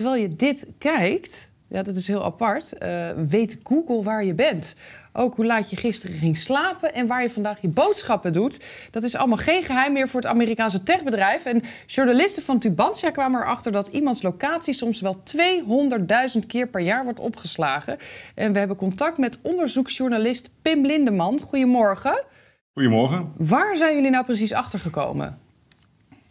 terwijl je dit kijkt, ja, dat is heel apart, uh, weet Google waar je bent. Ook hoe laat je gisteren ging slapen en waar je vandaag je boodschappen doet. Dat is allemaal geen geheim meer voor het Amerikaanse techbedrijf. En journalisten van Tubantia kwamen erachter dat iemands locatie soms wel 200.000 keer per jaar wordt opgeslagen. En we hebben contact met onderzoeksjournalist Pim Lindeman. Goedemorgen. Goedemorgen. Waar zijn jullie nou precies achtergekomen?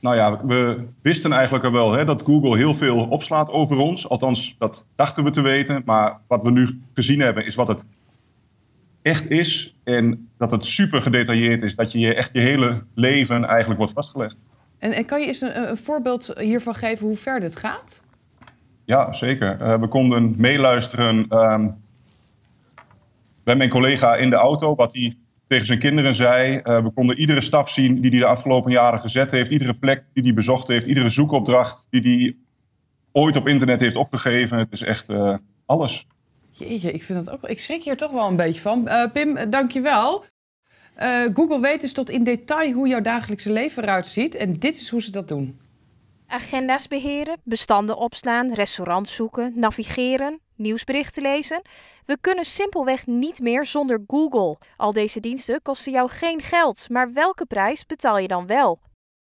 nou ja, we wisten eigenlijk al wel hè, dat Google heel veel opslaat over ons. Althans, dat dachten we te weten. Maar wat we nu gezien hebben, is wat het echt is. En dat het super gedetailleerd is. Dat je, je echt je hele leven eigenlijk wordt vastgelegd. En, kan je eens een, voorbeeld hiervan geven hoe ver dit gaat? Ja, zeker. Eh, we konden meeluisteren um, bij mijn collega in de auto wat hij tegen zijn kinderen zei. Eh, we konden iedere stap zien die hij de afgelopen jaren gezet heeft. Iedere plek die hij bezocht heeft. Iedere zoekopdracht die hij ooit op internet heeft opgegeven. Het is echt eh, alles. Jeetje, ik, vind dat ook, ik schrik hier toch wel een beetje van. Uh, Pim, dankjewel. Google weet dus tot in detail hoe jouw dagelijkse leven eruit ziet. En dit is hoe ze dat doen. Agenda's beheren, bestanden opslaan, restaurants zoeken, navigeren, nieuwsberichten lezen. We kunnen simpelweg niet meer zonder Google. Al deze diensten kosten jou geen geld, maar welke prijs betaal je dan wel?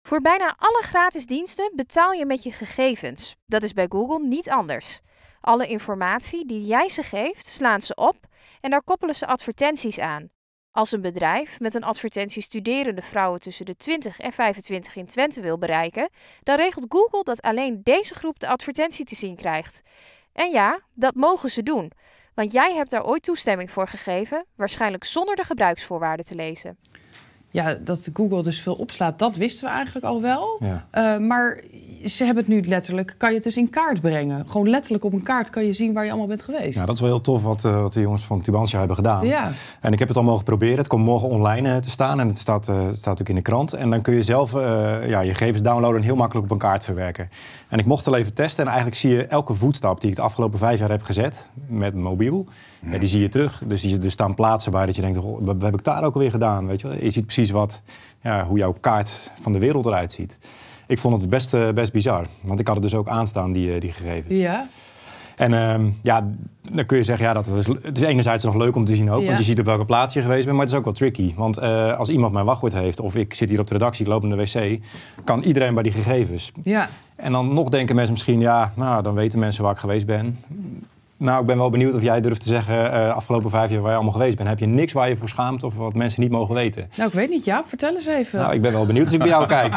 Voor bijna alle gratis diensten betaal je met je gegevens. Dat is bij Google niet anders. Alle informatie die jij ze geeft, slaan ze op en daar koppelen ze advertenties aan. Als een bedrijf met een advertentie studerende vrouwen tussen de 20 en 25 in Twente wil bereiken, dan regelt Google dat alleen deze groep de advertentie te zien krijgt. En ja, dat mogen ze doen, want jij hebt daar ooit toestemming voor gegeven, waarschijnlijk zonder de gebruiksvoorwaarden te lezen. Ja, dat Google dus veel opslaat, dat wisten we eigenlijk al wel. Ja. Eh, maar ze hebben het nu letterlijk, kan je het dus in kaart brengen. Gewoon letterlijk op een kaart kan je zien waar je allemaal bent geweest. Ja, dat is wel heel tof wat, eh, wat de jongens van Tubantia hebben gedaan. Ja. En ik heb het al mogen proberen. Het komt morgen online eh, te staan en het staat, eh, staat natuurlijk in de krant. En dan kun je zelf ja, je gegevens downloaden en heel makkelijk op een kaart verwerken. En ik mocht het al even testen en eigenlijk zie je elke voetstap die ik de afgelopen vijf jaar heb gezet met mobiel, ja. die zie je terug. Dus er staan plaatsen bij dat je denkt, oh, wat heb ik daar ook alweer gedaan? Weet je, wel? je ziet precies wat, ja, hoe jouw kaart van de wereld eruit ziet. Ik vond het best, eh, best bizar. Want ik had het dus ook aanstaan, die, eh, die gegevens. Ja. En ehm, ja, dan kun je zeggen, ja, dat is, het is enerzijds nog leuk om te zien ook, want je ziet op welke plaats je geweest bent, maar het is ook wel tricky. Want eh, als iemand mijn wachtwoord heeft, of ik zit hier op de redactie, ik loop in de wc, kan iedereen bij die gegevens. Ja. En dan nog denken mensen misschien, ja, nou, dan weten mensen waar ik geweest ben. Nou, ik ben wel benieuwd of jij durft te zeggen, uh, afgelopen vijf jaar waar je allemaal geweest bent, heb je niks waar je voor schaamt of wat mensen niet mogen weten? Nou, ik weet niet, ja vertel eens even. Nou, ik ben wel benieuwd als ik bij jou kijk.